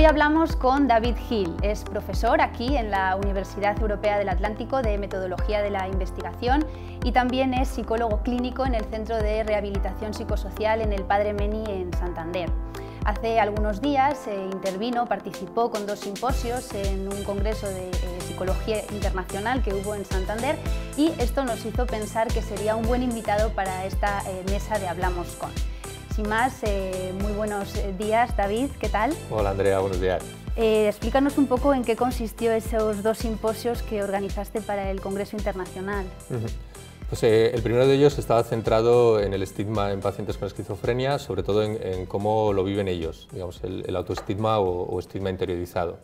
Hoy hablamos con David Hill, es profesor aquí en la Universidad Europea del Atlántico de Metodología de la Investigación y también es psicólogo clínico en el Centro de Rehabilitación Psicosocial en el Padre Meni en Santander. Hace algunos días eh, intervino, participó con dos simposios en un congreso de eh, psicología internacional que hubo en Santander y esto nos hizo pensar que sería un buen invitado para esta eh, mesa de Hablamos con y más. Eh, muy buenos eh, días, David, ¿qué tal? Hola, Andrea, buenos días. Eh, explícanos un poco en qué consistió esos dos simposios que organizaste para el Congreso Internacional. Pues, el primero de ellos estaba centrado en el estigma en pacientes con esquizofrenia, sobre todo en, cómo lo viven ellos, el, autoestigma o, estigma interiorizado.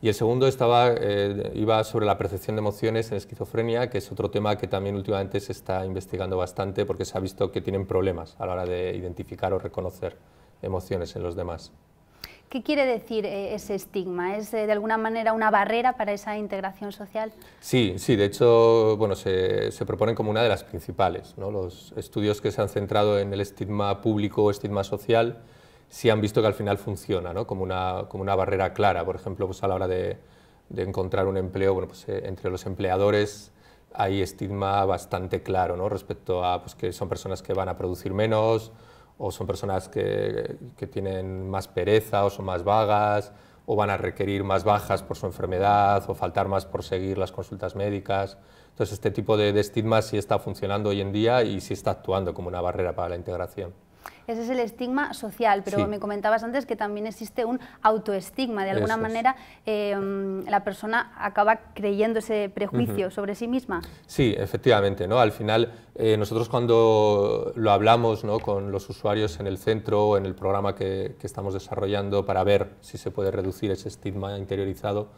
Y el segundo estaba, eh, iba sobre la percepción de emociones en esquizofrenia, que es otro tema que también últimamente se está investigando bastante porque se ha visto que tienen problemas a la hora de identificar o reconocer emociones en los demás. ¿Qué quiere decir eh, ese estigma? ¿Es eh, de alguna manera una barrera para esa integración social? Sí, sí, de hecho, se, proponen como una de las principales. Los estudios que se han centrado en el estigma público o estigma social sí han visto que al final funciona, ¿no? como, una, como una barrera clara, por ejemplo, pues a la hora de, encontrar un empleo, bueno, pues eh, entre los empleadores hay estigma bastante claro ¿no? respecto a pues, que son personas que van a producir menos o son personas que, que, tienen más pereza o son más vagas o van a requerir más bajas por su enfermedad o faltar más por seguir las consultas médicas. Entonces este tipo de, de estigma sí está funcionando hoy en día y sí está actuando como una barrera para la integración ese es el estigma social, pero me comentabas antes que también existe un autoestigma, de alguna manera em, la persona acaba creyendo ese prejuicio sobre sí misma. Sí, efectivamente, ¿no? al final eh, nosotros cuando lo hablamos ¿no? con los usuarios en el centro o en el programa que estamos desarrollando para ver si se puede reducir ese estigma interiorizado,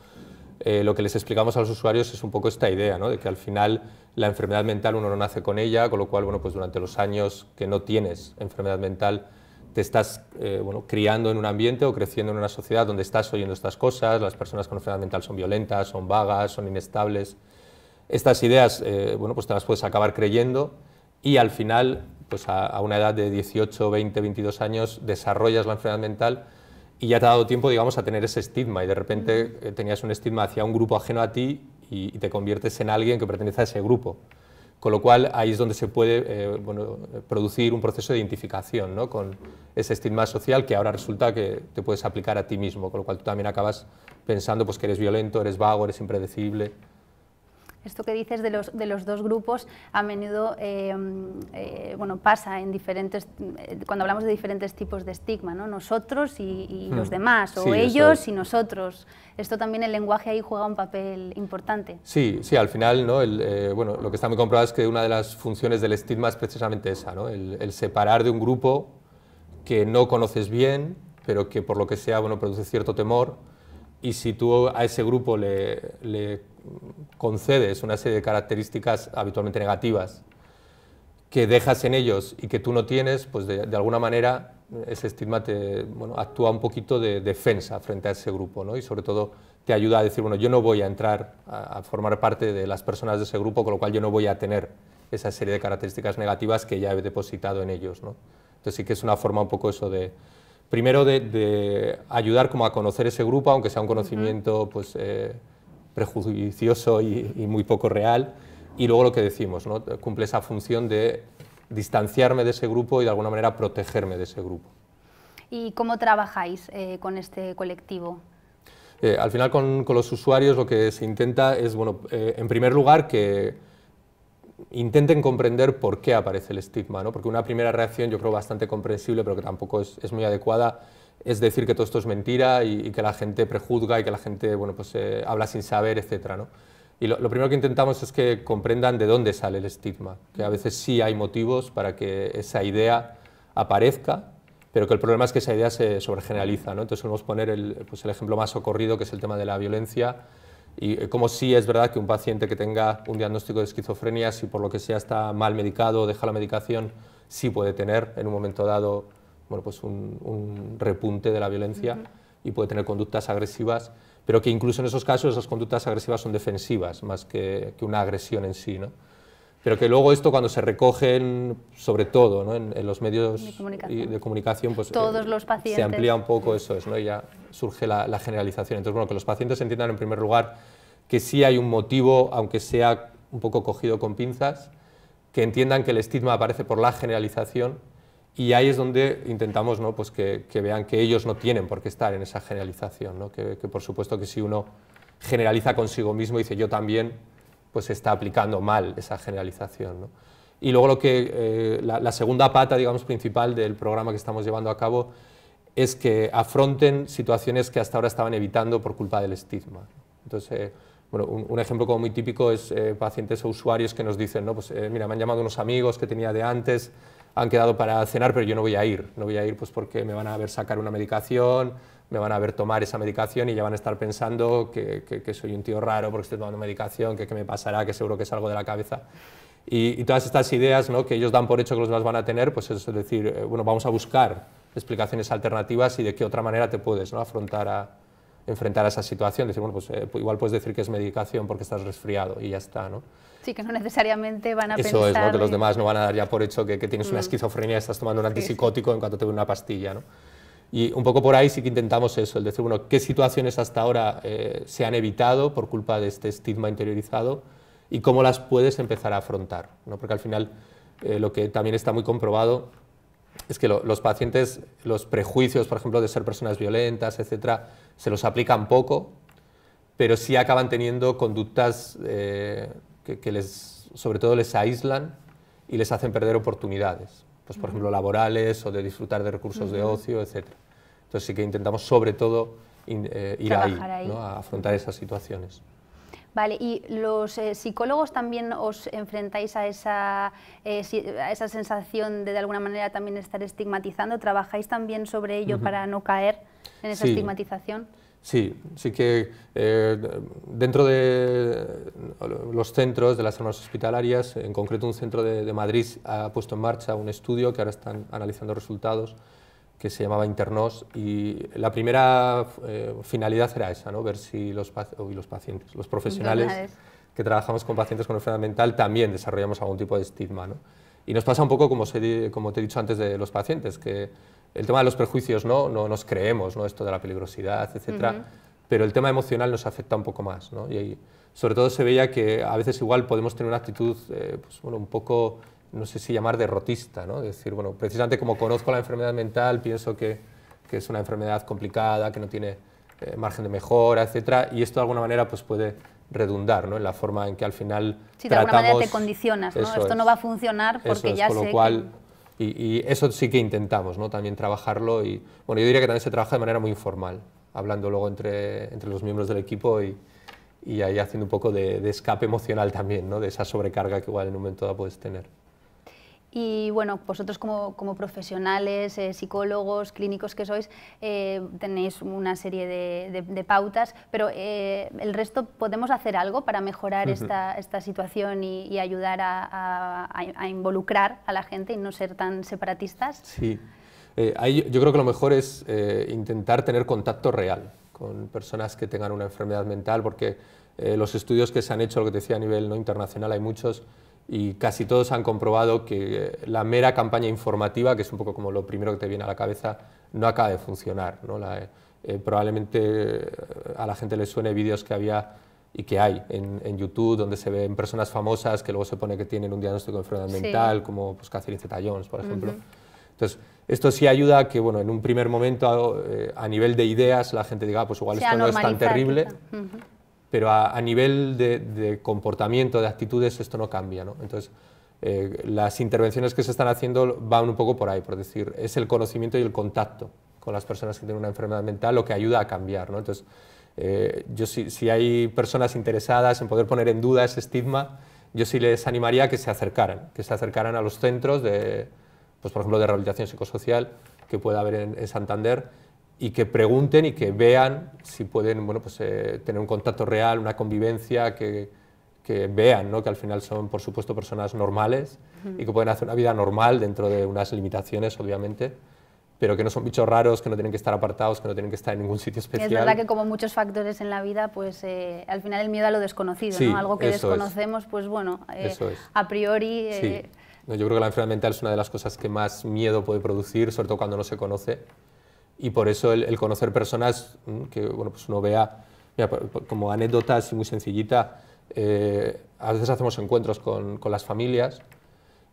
eh, lo que les explicamos a los usuarios es un poco esta idea, de que al final la enfermedad mental uno no nace con ella, con lo cual bueno, pues durante los años que no tienes enfermedad mental te estás eh, criando en un ambiente o creciendo en una sociedad donde estás oyendo estas cosas, las personas con enfermedad mental son violentas, son vagas, son inestables. Estas ideas eh, bueno, pues te las puedes acabar creyendo y al final, pues a una edad de 18, 20, 22 años, desarrollas la enfermedad mental y ya te ha dado tiempo, digamos, a tener ese estigma y de repente eh, tenías un estigma hacia un grupo ajeno a ti y, te conviertes en alguien que pertenece a ese grupo. Con lo cual ahí es donde se puede eh, producir un proceso de identificación ¿no? con ese estigma social que ahora resulta que te puedes aplicar a ti mismo, con lo cual tú también acabas pensando pues, que eres violento, eres vago, eres impredecible. Esto que dices de los, de los dos grupos a menudo eh, eh, bueno, pasa en diferentes, eh, cuando hablamos de diferentes tipos de estigma, ¿no? nosotros y, hmm. los demás, o ellos y nosotros. Esto también el lenguaje ahí juega un papel importante. Sí, sí, al final ¿no? el, bueno, lo que está muy comprobado es que una de las funciones del estigma es precisamente esa, ¿no? el, el separar de un grupo que no conoces bien, pero que por lo que sea bueno, produce cierto temor y si tú a ese grupo le, le, concedes una serie de características habitualmente negativas que dejas en ellos y que tú no tienes, pues de, alguna manera ese estigma te, bueno, actúa un poquito de defensa frente a ese grupo ¿no? y sobre todo te ayuda a decir, bueno, yo no voy a entrar a, a formar parte de las personas de ese grupo, con lo cual yo no voy a tener esa serie de características negativas que ya he depositado en ellos. ¿no? Entonces sí que es una forma un poco eso de, primero de, ayudar como a conocer ese grupo, aunque sea un conocimiento pues, eh, prejuicioso y, muy poco real, y luego lo que decimos, ¿no? cumple esa función de distanciarme de ese grupo y de alguna manera protegerme de ese grupo. ¿Y cómo trabajáis eh, con este colectivo? Eh, al final con, con, los usuarios lo que se intenta es, bueno, en primer lugar, que intenten comprender por qué aparece el estigma, ¿no? porque una primera reacción yo creo bastante comprensible, pero que tampoco es, muy adecuada, es decir que todo esto es mentira y, que la gente prejuzga y que la gente pues, eh, habla sin saber, etc. Y lo, primero que intentamos es que comprendan de dónde sale el estigma, que a veces sí hay motivos para que esa idea aparezca, pero que el problema es que esa idea se sobregeneraliza. ¿no? Entonces podemos poner el, pues, el ejemplo más socorrido, que es el tema de la violencia, y eh, como sí es verdad que un paciente que tenga un diagnóstico de esquizofrenia, si por lo que sea está mal medicado o deja la medicación, sí puede tener en un momento dado pues un, repunte de la violencia y puede tener conductas agresivas, pero que incluso en esos casos esas conductas agresivas son defensivas más que, que una agresión en sí. ¿no? pero que luego esto cuando se recogen, sobre todo en, los medios de comunicación, pues, eh, se amplía un poco eso, es, ¿no? y ya surge la, generalización. Entonces, bueno, que los pacientes entiendan en primer lugar que sí hay un motivo, aunque sea un poco cogido con pinzas, que entiendan que el estigma aparece por la generalización y ahí es donde intentamos ¿no? pues que, vean que ellos no tienen por qué estar en esa generalización, ¿no? que, que por supuesto que si uno generaliza consigo mismo y dice yo también, pues se está aplicando mal esa generalización. Y luego lo que, eh, la, segunda pata, digamos, principal del programa que estamos llevando a cabo es que afronten situaciones que hasta ahora estaban evitando por culpa del estigma. Entonces, eh, bueno, un, ejemplo como muy típico es eh, pacientes o usuarios que nos dicen, no, pues mira, me han llamado unos amigos que tenía de antes, han quedado para cenar, pero yo no voy a ir. No voy a ir pues porque me van a ver sacar una medicación, me van a ver tomar esa medicación y ya van a estar pensando que, que, soy un tío raro porque estoy tomando medicación, que qué me pasará, que seguro que es algo de la cabeza. Y, todas estas ideas ¿no? que ellos dan por hecho que los demás van a tener, pues es decir, eh, bueno, vamos a buscar explicaciones alternativas y de qué otra manera te puedes ¿no? afrontar a enfrentar a esa situación, decir, bueno, pues eh, igual puedes decir que es medicación porque estás resfriado y ya está, ¿no? Sí, que no necesariamente van a pensar... Eso es, que los demás no van a dar ya por hecho que, que tienes una mm. esquizofrenia, estás tomando un antipsicótico en cuanto te ve una pastilla, ¿no? Y un poco por ahí sí que intentamos eso, el decir, bueno, qué situaciones hasta ahora eh, se han evitado por culpa de este estigma interiorizado y cómo las puedes empezar a afrontar. ¿no? Porque al final eh, lo que también está muy comprobado es que los pacientes, los prejuicios, por ejemplo, de ser personas violentas, etcétera, se los aplican poco, pero sí acaban teniendo conductas eh, que, les, sobre todo les aíslan y les hacen perder oportunidades pues, por ejemplo, laborales o de disfrutar de recursos de ocio, etc. Entonces sí que intentamos sobre todo eh, ir ahí, a afrontar esas situaciones. Vale, ¿y los eh, psicólogos también os enfrentáis a esa, eh, esa sensación de de alguna manera también estar estigmatizando? ¿Trabajáis también sobre ello para no caer en esa estigmatización? Sí, sí que eh, dentro de los centros de las zonas hospitalarias, en concreto un centro de, Madrid ha puesto en marcha un estudio que ahora están analizando resultados que se llamaba Internos y la primera eh, finalidad era esa, ¿no? ver si los, los pacientes, los profesionales que trabajamos con pacientes con enfermedad mental también desarrollamos algún tipo de estigma. ¿no? Y nos pasa un poco como, como te he dicho antes de los pacientes, que el tema de los prejuicios no, no nos creemos, ¿no? esto de la peligrosidad, etcétera, pero el tema emocional nos afecta un poco más. ¿no? Y sobre todo se veía que a veces igual podemos tener una actitud eh, pues, bueno, un poco, no sé si llamar derrotista, ¿no? es decir, bueno, precisamente como conozco la enfermedad mental, pienso que, que es una enfermedad complicada, que no tiene eh, margen de mejora, etcétera, y esto de alguna manera pues, puede redundar ¿no? en la forma en que al final sí, de alguna manera te condicionas, ¿no? esto no va a funcionar porque ya con sé lo cual, y, eso sí que intentamos ¿no? también trabajarlo y bueno, yo diría que también se trabaja de manera muy informal, hablando luego entre, entre los miembros del equipo y, y ahí haciendo un poco de, de escape emocional también, ¿no? de esa sobrecarga que igual en un momento dado puedes tener. Y bueno, vosotros como, como profesionales, eh, psicólogos, clínicos que sois, eh, tenéis una serie de, pautas, pero eh, el resto, ¿podemos hacer algo para mejorar esta, esta, situación y, ayudar a, involucrar a la gente y no ser tan separatistas? Sí, yo creo que lo mejor es intentar tener contacto real con personas que tengan una enfermedad mental, porque los estudios que se han hecho, lo que te decía a nivel no internacional, hay muchos y casi todos han comprobado que eh, la mera campaña informativa, que es un poco como lo primero que te viene a la cabeza, no acaba de funcionar. ¿no? La, eh, eh, probablemente a la gente le suene vídeos que había y que hay en, en, YouTube, donde se ven personas famosas que luego se pone que tienen un diagnóstico de enfermedad mental, como pues, Catherine Zeta-Jones, por ejemplo. Entonces, esto sí ayuda a que, bueno, en un primer momento, a, nivel de ideas, la gente diga, ah, pues igual esto no es tan terrible, pero a, nivel de, comportamiento, de actitudes, esto no cambia. ¿no? Entonces, eh, las intervenciones que se están haciendo van un poco por ahí, por decir, es el conocimiento y el contacto con las personas que tienen una enfermedad mental lo que ayuda a cambiar. ¿no? Entonces, eh, yo si, si, hay personas interesadas en poder poner en duda ese estigma, yo sí les animaría a que se acercaran, que se acercaran a los centros de, pues, por ejemplo, de rehabilitación psicosocial que pueda haber en Santander y que pregunten y que vean si pueden bueno, pues, eh, tener un contacto real, una convivencia, que, que vean ¿no? que al final son, por supuesto, personas normales y que pueden hacer una vida normal dentro de unas limitaciones, obviamente pero que no son bichos raros, que no tienen que estar apartados, que no tienen que estar en ningún sitio especial. Es verdad que como muchos factores en la vida, pues eh, al final el miedo a lo desconocido, algo que desconocemos, pues bueno, eh, a priori... No, yo creo que la enfermedad mental es una de las cosas que más miedo puede producir, sobre todo cuando no se conoce y por eso el, conocer personas mm, que bueno, pues uno vea, como anécdota así muy sencillita, eh, a veces hacemos encuentros con, con, las familias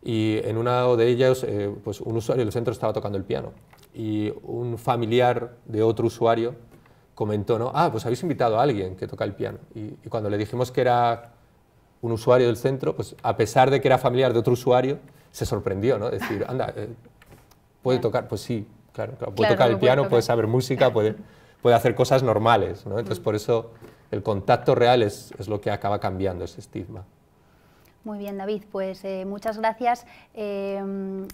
y en una de ellas eh, pues un usuario del centro estaba tocando el piano y un familiar de otro usuario comentó, ¿no? ah, pues habéis invitado a alguien que toca el piano. Y, cuando le dijimos que era un usuario del centro, pues a pesar de que era familiar de otro usuario, se sorprendió, ¿no? Decir, anda, eh, ¿puede tocar? Pues sí, Claro, puede tocar el piano, puede saber música, puede, hacer cosas normales, Entonces, mm. por eso el contacto real es, lo que acaba cambiando ese estigma. Muy bien, David, pues eh, muchas gracias. Em,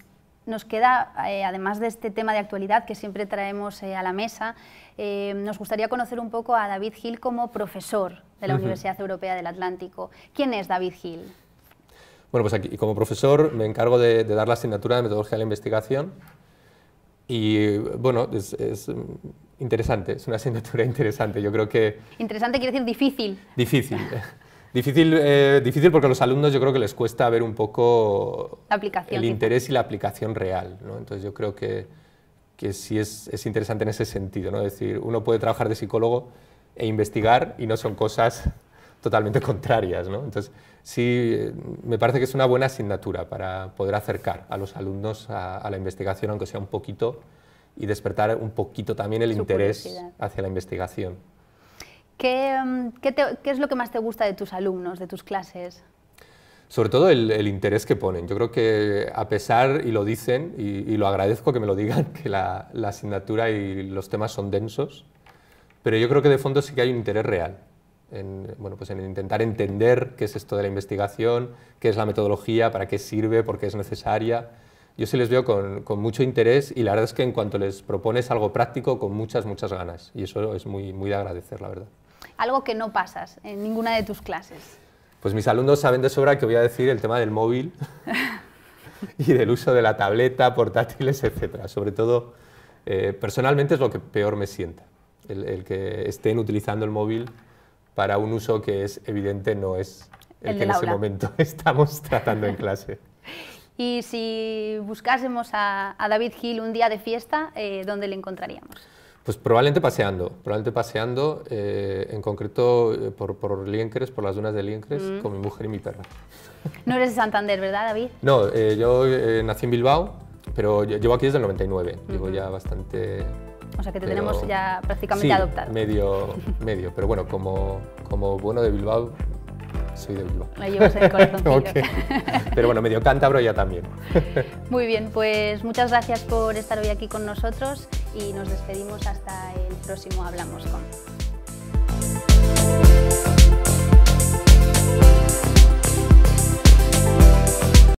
nos queda, eh, además de este tema de actualidad que siempre traemos eh, a la mesa, em, nos gustaría conocer un poco a David Gil como profesor de la Universidad Europea del Atlántico. ¿Quién es David Hill? Bueno, pues aquí como profesor me encargo de dar la asignatura de metodología de la investigación y bueno, es, mm, interesante, es una asignatura interesante. Yo creo que... Interesante quiere decir difícil. Difícil. difícil, eh, difícil porque a los alumnos yo creo que les cuesta ver un poco la aplicación, el interés y la aplicación real. ¿no? Entonces yo creo que, que sí es, es, interesante en ese sentido. ¿no? Es decir, uno puede trabajar de psicólogo e investigar y no son cosas totalmente contrarias. ¿no? Entonces sí me parece que es una buena asignatura para poder acercar a los alumnos a, la investigación, aunque sea un poquito, y despertar un poquito también el interés hacia la investigación. Mm, ¿Qué, es lo que más te gusta de tus alumnos, de tus clases? Sobre todo el, interés que ponen. Yo creo que a pesar, y lo dicen, y, lo agradezco que me lo digan, que la asignatura y los temas son densos, pero yo creo que de fondo sí que hay un interés real en, bueno, pues en intentar entender qué es esto de la investigación, qué es la metodología, para qué sirve, por qué es necesaria. Yo sí les veo con, mucho interés y la verdad es que en cuanto les propones algo práctico, con muchas, muchas ganas. Y eso es muy, muy de agradecer, la verdad. Algo que no pasas en ninguna de tus clases. Pues mis alumnos saben de sobra que voy a decir el tema del móvil y del uso de la tableta, portátiles, etc. Sobre todo, eh, personalmente es lo que peor me sienta, el que estén utilizando el móvil para un uso que es evidente no es el, que en ese momento estamos tratando en clase. y si buscásemos a, David Hill un día de fiesta, eh, ¿dónde le encontraríamos? Pues probablemente paseando, probablemente paseando, eh, en concreto eh, por, por Liencres, por las dunas de Liencres, mm. con mi mujer y mi perra. No eres de Santander, ¿verdad, David? No, yo nací en Bilbao, pero llevo aquí desde el 99, llevo ya bastante, o sea que te tenemos ya prácticamente adoptado. medio, medio, pero bueno, como, como bueno de Bilbao, soy de Bilbao. Lo llevas el corazón. Pero bueno, medio cántabro ya también. Muy bien, pues muchas gracias por estar hoy aquí con nosotros y nos despedimos hasta el próximo Hablamos con.